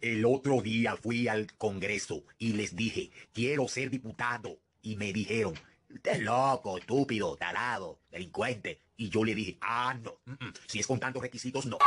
El otro día fui al Congreso y les dije, quiero ser diputado. Y me dijeron, loco, estúpido, talado delincuente. Y yo le dije, ah, no, mm, mm, si es con tantos requisitos, no.